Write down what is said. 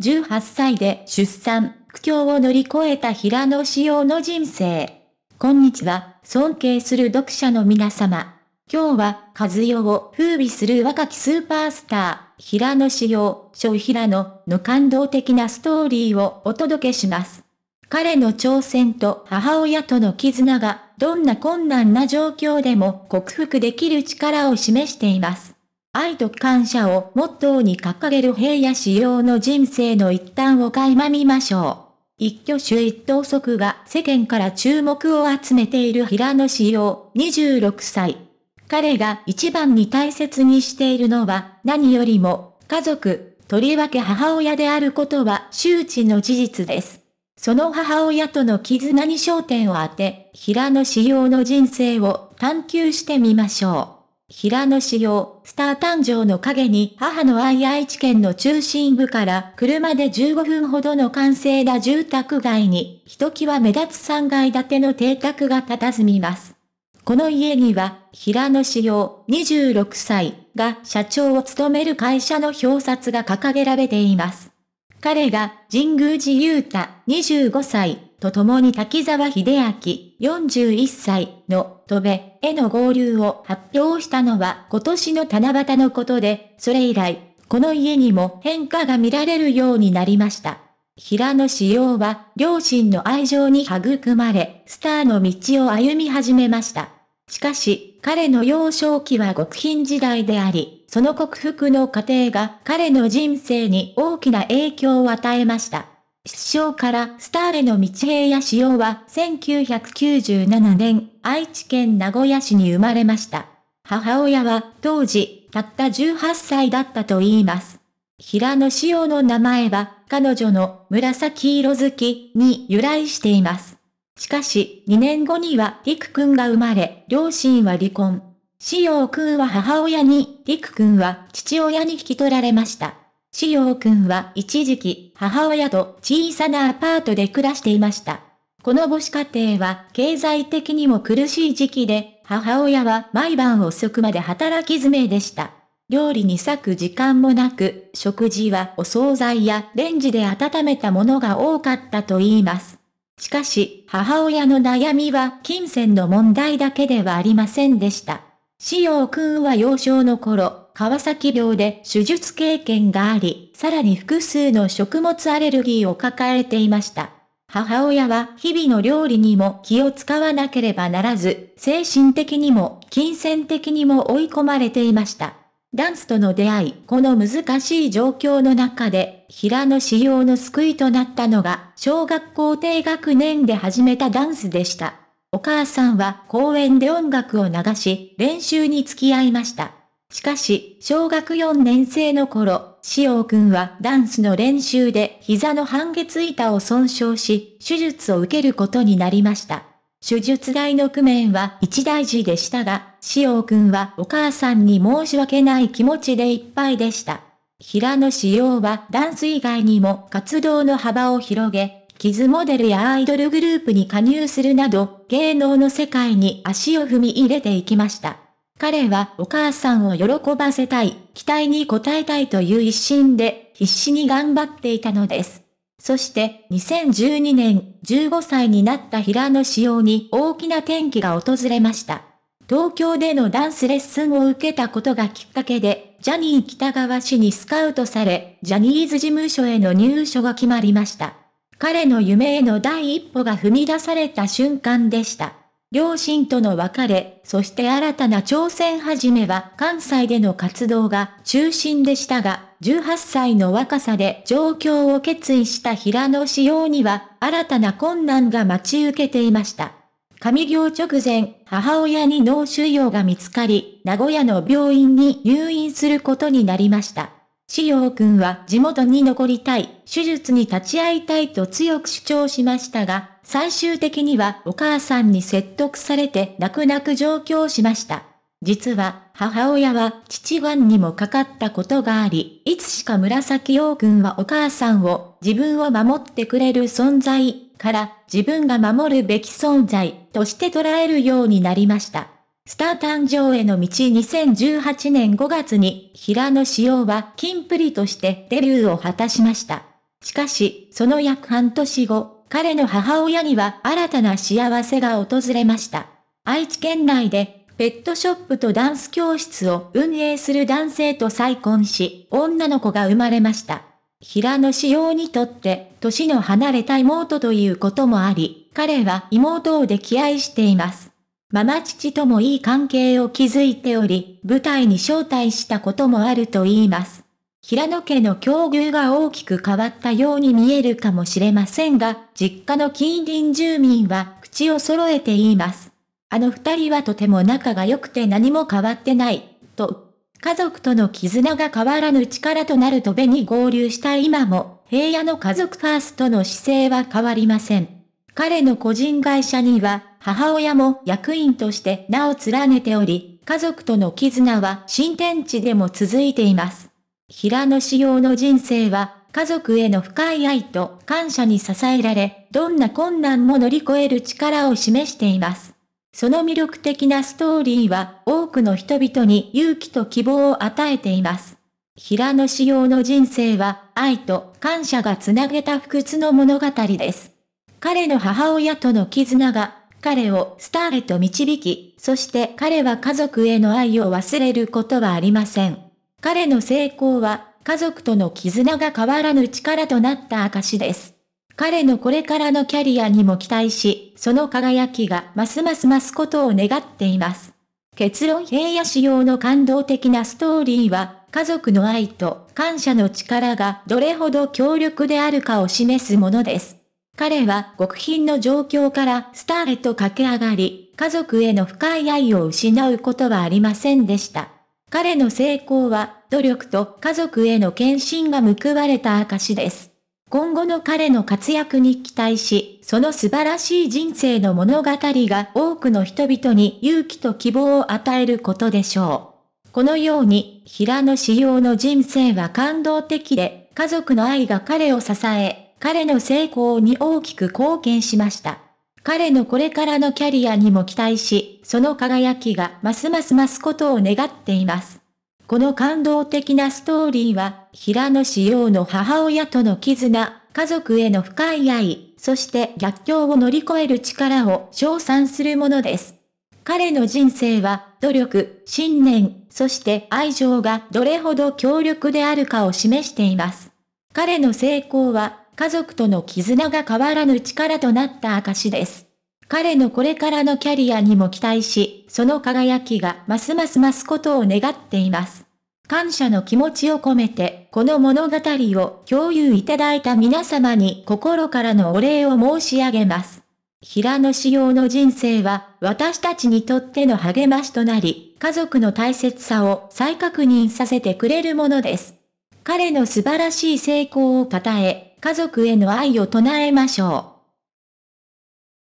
18歳で出産、苦境を乗り越えた平野紫耀の人生。こんにちは、尊敬する読者の皆様。今日は、和代を風靡する若きスーパースター、平野紫耀、小平野の感動的なストーリーをお届けします。彼の挑戦と母親との絆が、どんな困難な状況でも克服できる力を示しています。愛と感謝をモットーに掲げる平野仕様の人生の一端を垣間見ましょう。一挙手一投足が世間から注目を集めている平野志陽、26歳。彼が一番に大切にしているのは、何よりも、家族、とりわけ母親であることは周知の事実です。その母親との絆に焦点を当て、平野志陽の人生を探求してみましょう。平野紫耀、スター誕生の陰に母の愛愛知県の中心部から車で15分ほどの完成な住宅街に、ひときわ目立つ3階建ての邸宅が佇みます。この家には、平野紫耀、26歳が社長を務める会社の表札が掲げられています。彼が、神宮寺勇太、25歳と共に滝沢秀明41歳の戸部への合流を発表したのは今年の七夕のことで、それ以来、この家にも変化が見られるようになりました。平野紫耀は両親の愛情に育まれ、スターの道を歩み始めました。しかし、彼の幼少期は極貧時代であり、その克服の過程が彼の人生に大きな影響を与えました。生からスターへの道平や潮は1997年、愛知県名古屋市に生まれました。母親は当時、たった18歳だったと言います。平野潮の名前は、彼女の紫色好きに由来しています。しかし、2年後には、陸くんが生まれ、両親は離婚。潮くんは母親に、陸くんは父親に引き取られました。しようくんは一時期、母親と小さなアパートで暮らしていました。この母子家庭は経済的にも苦しい時期で、母親は毎晩遅くまで働き詰めでした。料理に割く時間もなく、食事はお惣菜やレンジで温めたものが多かったと言います。しかし、母親の悩みは金銭の問題だけではありませんでした。潮よくんは幼少の頃、川崎病で手術経験があり、さらに複数の食物アレルギーを抱えていました。母親は日々の料理にも気を使わなければならず、精神的にも金銭的にも追い込まれていました。ダンスとの出会い、この難しい状況の中で、平野仕様の救いとなったのが、小学校低学年で始めたダンスでした。お母さんは公園で音楽を流し、練習に付き合いました。しかし、小学4年生の頃、しおくんはダンスの練習で膝の半月板を損傷し、手術を受けることになりました。手術代の工面は一大事でしたが、しおくんはお母さんに申し訳ない気持ちでいっぱいでした。平野紫耀はダンス以外にも活動の幅を広げ、キズモデルやアイドルグループに加入するなど、芸能の世界に足を踏み入れていきました。彼はお母さんを喜ばせたい、期待に応えたいという一心で、必死に頑張っていたのです。そして2012年15歳になった平野紫耀に大きな転機が訪れました。東京でのダンスレッスンを受けたことがきっかけで、ジャニー北川氏にスカウトされ、ジャニーズ事務所への入所が決まりました。彼の夢への第一歩が踏み出された瞬間でした。両親との別れ、そして新たな挑戦始めは関西での活動が中心でしたが、18歳の若さで状況を決意した平野仕様には新たな困難が待ち受けていました。上行直前、母親に脳腫瘍が見つかり、名古屋の病院に入院することになりました。志陽君は地元に残りたい、手術に立ち会いたいと強く主張しましたが、最終的にはお母さんに説得されて泣く泣く上京しました。実は、母親は父んにもかかったことがあり、いつしか紫陽君はお母さんを自分を守ってくれる存在から自分が守るべき存在として捉えるようになりました。スター誕生への道2018年5月に平野紫耀は金プリとしてデビューを果たしました。しかし、その約半年後、彼の母親には新たな幸せが訪れました。愛知県内でペットショップとダンス教室を運営する男性と再婚し、女の子が生まれました。平野紫耀にとって、年の離れた妹ということもあり、彼は妹を溺愛しています。ママ父ともいい関係を築いており、舞台に招待したこともあると言います。平野家の境遇が大きく変わったように見えるかもしれませんが、実家の近隣住民は口を揃えて言います。あの二人はとても仲が良くて何も変わってない、と。家族との絆が変わらぬ力となるとべに合流した今も、平野の家族ファーストの姿勢は変わりません。彼の個人会社には母親も役員として名を連ねており、家族との絆は新天地でも続いています。平野仕様の人生は、家族への深い愛と感謝に支えられ、どんな困難も乗り越える力を示しています。その魅力的なストーリーは、多くの人々に勇気と希望を与えています。平野仕様の人生は、愛と感謝がつなげた不屈の物語です。彼の母親との絆が彼をスターへと導き、そして彼は家族への愛を忘れることはありません。彼の成功は、家族との絆が変わらぬ力となった証です。彼のこれからのキャリアにも期待し、その輝きがますます増すことを願っています。結論平野仕様の感動的なストーリーは、家族の愛と感謝の力がどれほど強力であるかを示すものです。彼は極貧の状況からスターへと駆け上がり、家族への深い愛を失うことはありませんでした。彼の成功は、努力と家族への献身が報われた証です。今後の彼の活躍に期待し、その素晴らしい人生の物語が多くの人々に勇気と希望を与えることでしょう。このように、平野紫耀の人生は感動的で、家族の愛が彼を支え、彼の成功に大きく貢献しました。彼のこれからのキャリアにも期待し、その輝きがますます増すことを願っています。この感動的なストーリーは、平野志陽の母親との絆、家族への深い愛、そして逆境を乗り越える力を称賛するものです。彼の人生は、努力、信念、そして愛情がどれほど強力であるかを示しています。彼の成功は家族との絆が変わらぬ力となった証です。彼のこれからのキャリアにも期待し、その輝きがますます増すことを願っています。感謝の気持ちを込めて、この物語を共有いただいた皆様に心からのお礼を申し上げます。平野志耀の人生は、私たちにとっての励ましとなり、家族の大切さを再確認させてくれるものです。彼の素晴らしい成功を称え、家族への愛を唱えましょう。